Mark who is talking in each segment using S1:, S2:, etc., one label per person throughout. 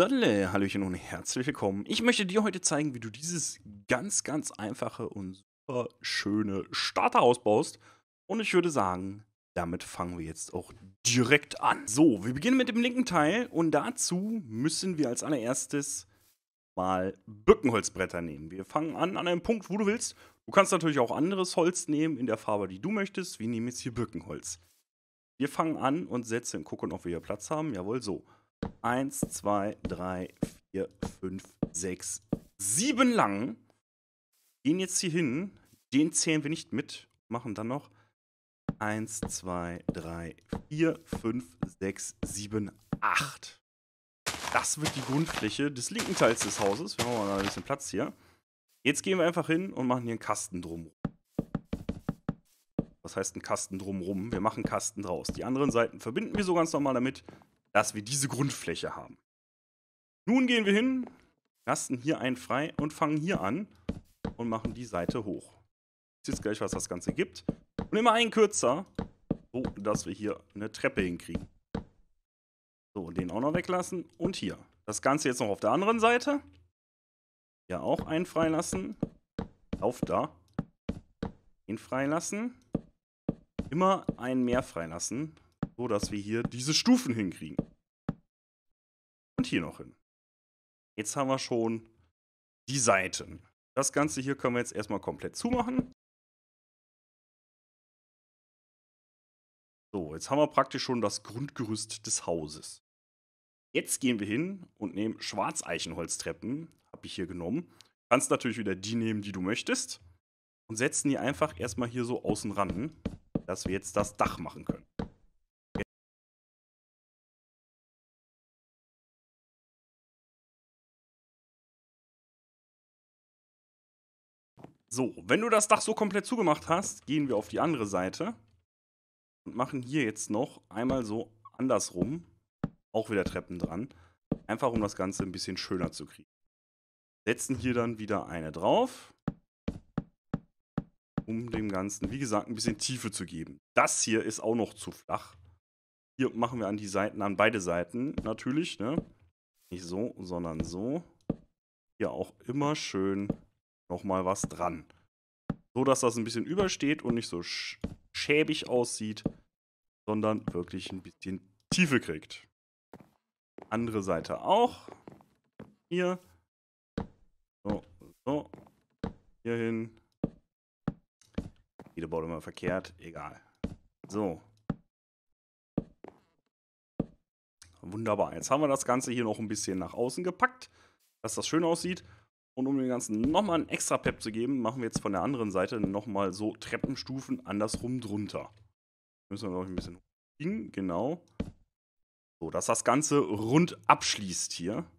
S1: Saddle, Hallöchen und herzlich willkommen. Ich möchte dir heute zeigen, wie du dieses ganz, ganz einfache und super schöne Starter ausbaust. Und ich würde sagen, damit fangen wir jetzt auch direkt an. So, wir beginnen mit dem linken Teil und dazu müssen wir als allererstes mal Birkenholzbretter nehmen. Wir fangen an an einem Punkt, wo du willst. Du kannst natürlich auch anderes Holz nehmen in der Farbe, die du möchtest. Wir nehmen jetzt hier Birkenholz. Wir fangen an und setzen, gucken, ob wir hier Platz haben. Jawohl, so. 1, 2, 3, 4, 5, 6, 7 lang. Gehen jetzt hier hin. Den zählen wir nicht mit. Machen dann noch 1, 2, 3, 4, 5, 6, 7, 8. Das wird die Grundfläche des linken Teils des Hauses. Wir haben mal ein bisschen Platz hier. Jetzt gehen wir einfach hin und machen hier einen Kasten drumrum. Was heißt ein Kasten drumrum? Wir machen Kasten draus. Die anderen Seiten verbinden wir so ganz normal damit dass wir diese Grundfläche haben. Nun gehen wir hin, lassen hier einen frei und fangen hier an und machen die Seite hoch. Ich jetzt gleich, was das Ganze gibt. Und immer einen kürzer, so dass wir hier eine Treppe hinkriegen. So, und den auch noch weglassen. Und hier. Das Ganze jetzt noch auf der anderen Seite. Hier auch einen freilassen. Auf da. Den freilassen. Immer einen mehr freilassen so dass wir hier diese Stufen hinkriegen. Und hier noch hin. Jetzt haben wir schon die Seiten. Das Ganze hier können wir jetzt erstmal komplett zumachen. So, jetzt haben wir praktisch schon das Grundgerüst des Hauses. Jetzt gehen wir hin und nehmen Schwarzeichenholztreppen, habe ich hier genommen. Kannst natürlich wieder die nehmen, die du möchtest. Und setzen die einfach erstmal hier so außen ran, dass wir jetzt das Dach machen können. So, wenn du das Dach so komplett zugemacht hast, gehen wir auf die andere Seite und machen hier jetzt noch einmal so andersrum auch wieder Treppen dran. Einfach um das Ganze ein bisschen schöner zu kriegen. Setzen hier dann wieder eine drauf, um dem Ganzen, wie gesagt, ein bisschen Tiefe zu geben. Das hier ist auch noch zu flach. Hier machen wir an die Seiten, an beide Seiten natürlich, ne? Nicht so, sondern so. Hier auch immer schön nochmal was dran. So dass das ein bisschen übersteht und nicht so sch schäbig aussieht, sondern wirklich ein bisschen Tiefe kriegt. Andere Seite auch. Hier. So, so. Hier hin. Jede Baut immer verkehrt, egal. So. Wunderbar. Jetzt haben wir das Ganze hier noch ein bisschen nach außen gepackt, dass das schön aussieht. Und um dem Ganzen nochmal ein extra Pep zu geben, machen wir jetzt von der anderen Seite nochmal so Treppenstufen andersrum drunter. Müssen wir, glaube ich, ein bisschen hochziehen, genau. So, dass das Ganze rund abschließt hier.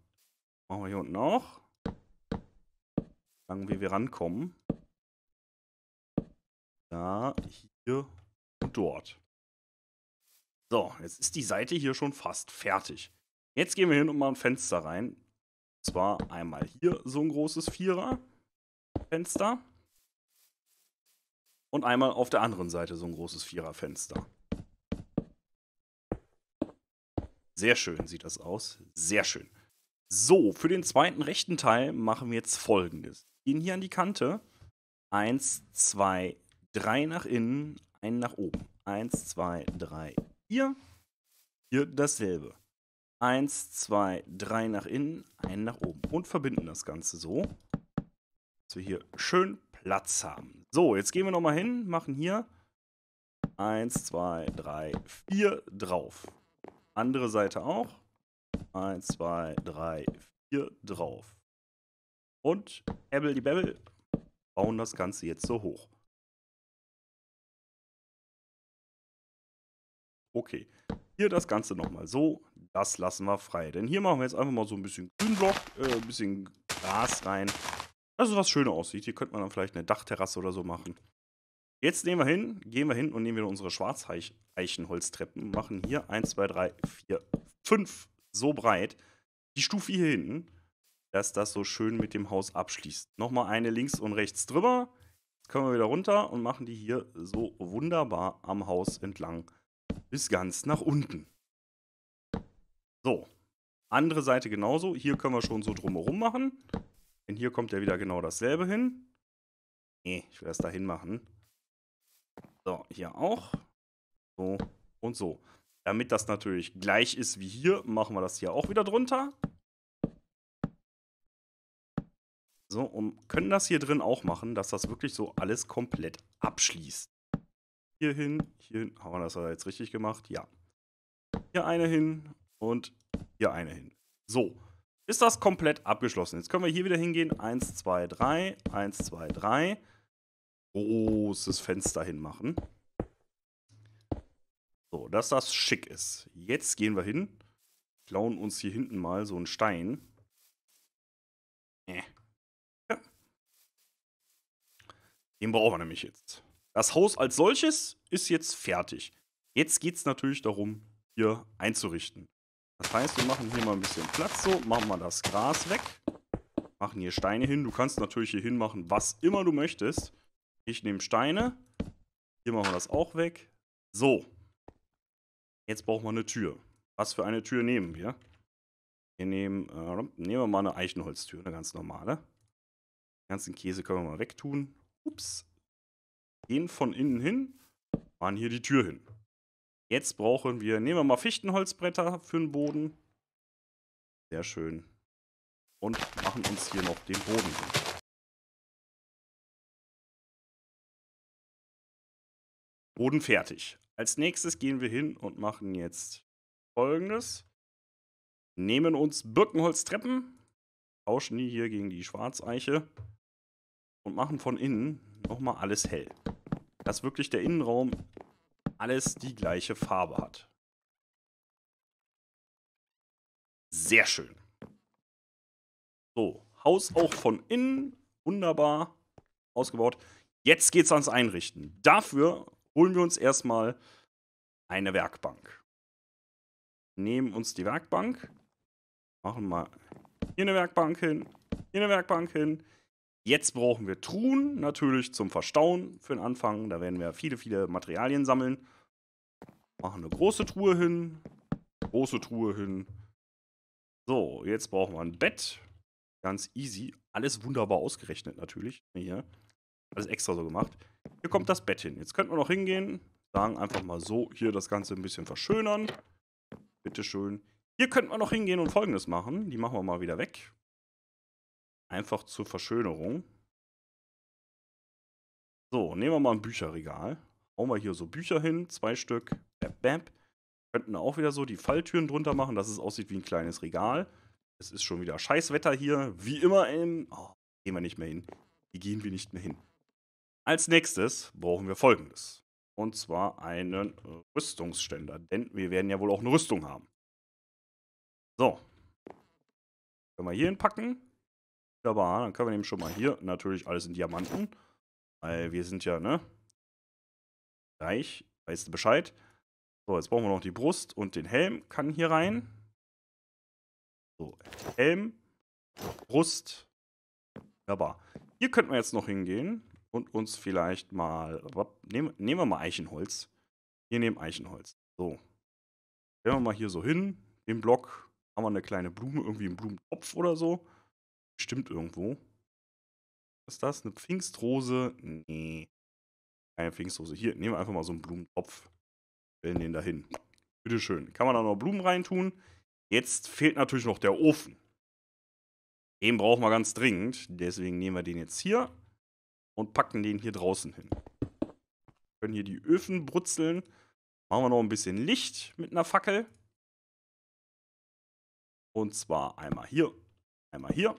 S1: Machen wir hier unten auch. Sagen, wie wir rankommen. Da, hier und dort. So, jetzt ist die Seite hier schon fast fertig. Jetzt gehen wir hin und machen ein Fenster rein. Und zwar einmal hier so ein großes Viererfenster und einmal auf der anderen Seite so ein großes Viererfenster. Sehr schön sieht das aus. Sehr schön. So, für den zweiten rechten Teil machen wir jetzt folgendes. Wir gehen hier an die Kante. Eins, zwei, drei nach innen, einen nach oben. Eins, zwei, drei, vier. Hier dasselbe. Eins, zwei, drei nach innen, einen nach oben. Und verbinden das Ganze so, dass wir hier schön Platz haben. So, jetzt gehen wir nochmal hin, machen hier eins, zwei, drei, vier drauf. Andere Seite auch. Eins, zwei, drei, vier drauf. Und Ebbel die Bebble bauen das Ganze jetzt so hoch. Okay, hier das Ganze nochmal so, das lassen wir frei. Denn hier machen wir jetzt einfach mal so ein bisschen Grünblock, äh, ein bisschen Gras rein. Also was schöner aussieht. Hier könnte man dann vielleicht eine Dachterrasse oder so machen. Jetzt nehmen wir hin, gehen wir hin und nehmen wieder unsere Schwarzeichenholztreppen. Machen hier 1, 2, 3, 4, 5 so breit. Die Stufe hier hinten, dass das so schön mit dem Haus abschließt. Nochmal eine links und rechts drüber. Jetzt können wir wieder runter und machen die hier so wunderbar am Haus entlang bis ganz nach unten. So. Andere Seite genauso. Hier können wir schon so drumherum machen. Denn hier kommt ja wieder genau dasselbe hin. Nee, ich will das da machen. So, hier auch. So und so. Damit das natürlich gleich ist wie hier, machen wir das hier auch wieder drunter. So, und können das hier drin auch machen, dass das wirklich so alles komplett abschließt. Hier hin, hier hin. haben wir das jetzt richtig gemacht? Ja. Hier eine hin und hier eine hin. So, ist das komplett abgeschlossen. Jetzt können wir hier wieder hingehen. 1, 2, 3, 1, 2, 3. Großes Fenster hinmachen. So, dass das schick ist. Jetzt gehen wir hin, klauen uns hier hinten mal so einen Stein. Äh. Ja. Den brauchen wir nämlich jetzt. Das Haus als solches ist jetzt fertig. Jetzt geht es natürlich darum, hier einzurichten. Das heißt, wir machen hier mal ein bisschen Platz so, machen mal das Gras weg, machen hier Steine hin. Du kannst natürlich hier hinmachen, was immer du möchtest. Ich nehme Steine. Hier machen wir das auch weg. So. Jetzt brauchen wir eine Tür. Was für eine Tür nehmen wir? Wir nehmen, äh, nehmen wir mal eine Eichenholztür, eine ganz normale. Den ganzen Käse können wir mal wegtun. Ups. Gehen von innen hin, machen hier die Tür hin. Jetzt brauchen wir, nehmen wir mal Fichtenholzbretter für den Boden. Sehr schön. Und machen uns hier noch den Boden. Boden fertig. Als nächstes gehen wir hin und machen jetzt folgendes. Nehmen uns Birkenholztreppen, tauschen die hier gegen die Schwarzeiche und machen von innen nochmal alles hell. Dass wirklich der Innenraum alles die gleiche Farbe hat. Sehr schön. So, Haus auch von innen. Wunderbar ausgebaut. Jetzt geht's ans Einrichten. Dafür holen wir uns erstmal eine Werkbank. Nehmen uns die Werkbank. Machen mal hier eine Werkbank hin, hier eine Werkbank hin, Jetzt brauchen wir Truhen, natürlich zum Verstauen für den Anfang. Da werden wir viele, viele Materialien sammeln. Machen eine große Truhe hin. Große Truhe hin. So, jetzt brauchen wir ein Bett. Ganz easy. Alles wunderbar ausgerechnet natürlich. Hier. Alles extra so gemacht. Hier kommt das Bett hin. Jetzt könnten wir noch hingehen. Sagen einfach mal so, hier das Ganze ein bisschen verschönern. Bitteschön. Hier könnten wir noch hingehen und folgendes machen. Die machen wir mal wieder weg einfach zur Verschönerung. So, nehmen wir mal ein Bücherregal. Hauen wir hier so Bücher hin, zwei Stück. Bap, bap. Könnten auch wieder so die Falltüren drunter machen, dass es aussieht wie ein kleines Regal. Es ist schon wieder Scheißwetter hier. Wie immer in. Oh, gehen wir nicht mehr hin. Hier gehen wir nicht mehr hin. Als nächstes brauchen wir folgendes. Und zwar einen Rüstungsständer. Denn wir werden ja wohl auch eine Rüstung haben. So. Können wir hier hinpacken. Wunderbar, dann können wir eben schon mal hier natürlich alles in Diamanten. Weil mhm. wir sind ja, ne? Reich, weißt du Bescheid. So, jetzt brauchen wir noch die Brust und den Helm kann hier rein. Mhm. So, Helm, Brust. Wunderbar. Hier könnten wir jetzt noch hingehen und uns vielleicht mal. Nehmen, nehmen wir mal Eichenholz. Hier nehmen Eichenholz. So. Stellen wir mal hier so hin. Den Block haben wir eine kleine Blume, irgendwie einen Blumentopf oder so. Stimmt irgendwo. Was ist das? Eine Pfingstrose? Nee. Keine Pfingstrose. Hier, nehmen wir einfach mal so einen Blumentopf. Stellen den da hin. Bitteschön. Kann man da noch Blumen reintun? Jetzt fehlt natürlich noch der Ofen. Den brauchen wir ganz dringend. Deswegen nehmen wir den jetzt hier und packen den hier draußen hin. Wir können hier die Öfen brutzeln. Machen wir noch ein bisschen Licht mit einer Fackel. Und zwar einmal hier, einmal hier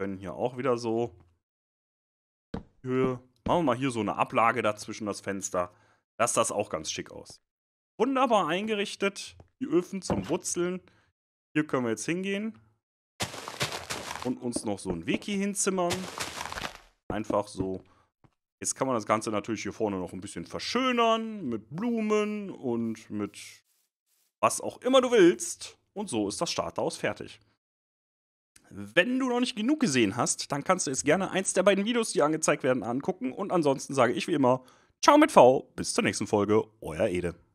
S1: können hier auch wieder so Höhe. Machen wir mal hier so eine Ablage dazwischen das Fenster. Lass das auch ganz schick aus. Wunderbar eingerichtet. Die Öfen zum Wurzeln. Hier können wir jetzt hingehen. Und uns noch so ein Wiki hinzimmern. Einfach so. Jetzt kann man das Ganze natürlich hier vorne noch ein bisschen verschönern. Mit Blumen und mit was auch immer du willst. Und so ist das Starthaus fertig. Wenn du noch nicht genug gesehen hast, dann kannst du jetzt gerne eins der beiden Videos, die angezeigt werden, angucken. Und ansonsten sage ich wie immer, ciao mit V, bis zur nächsten Folge, euer Ede.